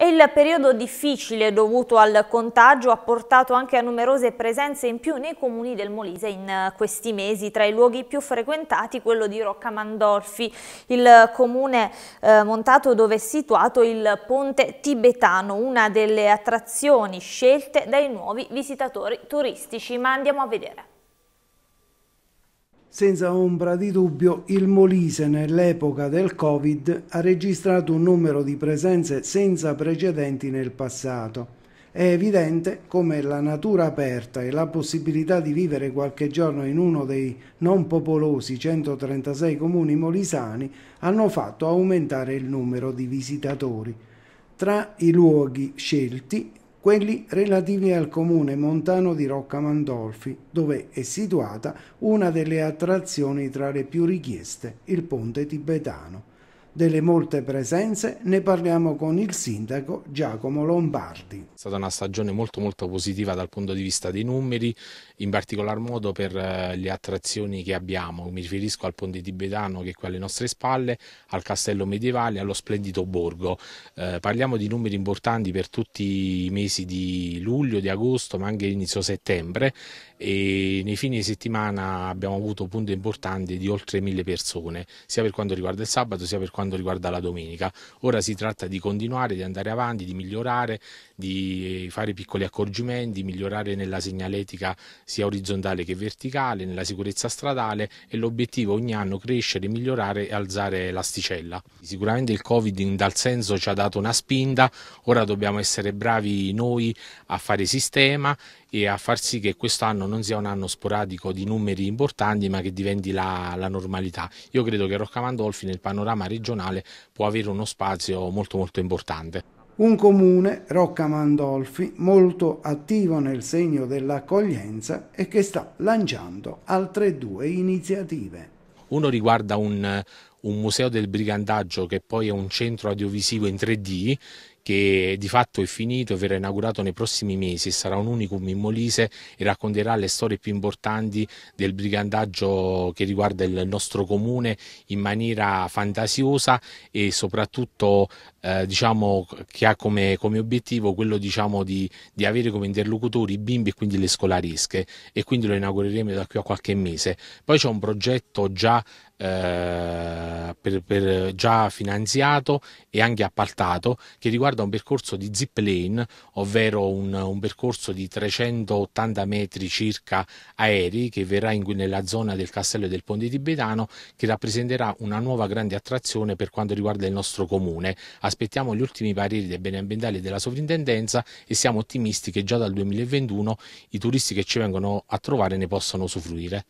E il periodo difficile dovuto al contagio ha portato anche a numerose presenze in più nei comuni del Molise in eh, questi mesi. Tra i luoghi più frequentati quello di Rocca Mandorfi, il comune eh, montato dove è situato il ponte tibetano, una delle attrazioni scelte dai nuovi visitatori turistici. Ma andiamo a vedere. Senza ombra di dubbio, il Molise nell'epoca del Covid ha registrato un numero di presenze senza precedenti nel passato. È evidente come la natura aperta e la possibilità di vivere qualche giorno in uno dei non popolosi 136 comuni molisani hanno fatto aumentare il numero di visitatori. Tra i luoghi scelti quelli relativi al comune montano di Rocca Mandolfi, dove è situata una delle attrazioni tra le più richieste, il ponte tibetano delle molte presenze ne parliamo con il sindaco Giacomo Lombardi. È stata una stagione molto molto positiva dal punto di vista dei numeri, in particolar modo per eh, le attrazioni che abbiamo, mi riferisco al Ponte Tibetano che è qui alle nostre spalle, al Castello Medievale, allo splendido Borgo. Eh, parliamo di numeri importanti per tutti i mesi di luglio, di agosto, ma anche inizio settembre e nei fini di settimana abbiamo avuto punti importanti di oltre mille persone, sia per quanto riguarda il sabato sia per quanto quanto riguarda la domenica. Ora si tratta di continuare, di andare avanti, di migliorare, di fare piccoli accorgimenti, migliorare nella segnaletica sia orizzontale che verticale, nella sicurezza stradale e l'obiettivo ogni anno crescere, migliorare e alzare l'asticella. Sicuramente il Covid in tal senso ci ha dato una spinta, ora dobbiamo essere bravi noi a fare sistema e a far sì che quest'anno non sia un anno sporadico di numeri importanti ma che diventi la, la normalità. Io credo che Rocca Mandolfi nel panorama regionale regionale può avere uno spazio molto molto importante. Un comune, Rocca Mandolfi, molto attivo nel segno dell'accoglienza e che sta lanciando altre due iniziative. Uno riguarda un, un museo del brigandaggio che poi è un centro audiovisivo in 3D che di fatto è finito e verrà inaugurato nei prossimi mesi e sarà un unicum in Molise e racconterà le storie più importanti del brigandaggio che riguarda il nostro comune in maniera fantasiosa e soprattutto eh, diciamo, che ha come, come obiettivo quello diciamo, di, di, avere come interlocutori i bimbi e quindi le scolaresche e quindi lo inaugureremo da qui a qualche mese. Poi c'è un progetto già eh, per, per già finanziato e anche appaltato che riguarda un percorso di zip lane, ovvero un, un percorso di 380 metri circa aerei che verrà in, nella zona del castello del Ponte Tibetano che rappresenterà una nuova grande attrazione per quanto riguarda il nostro comune. Aspettiamo gli ultimi pareri dei beni ambientali della sovrintendenza e siamo ottimisti che già dal 2021 i turisti che ci vengono a trovare ne possano usufruire.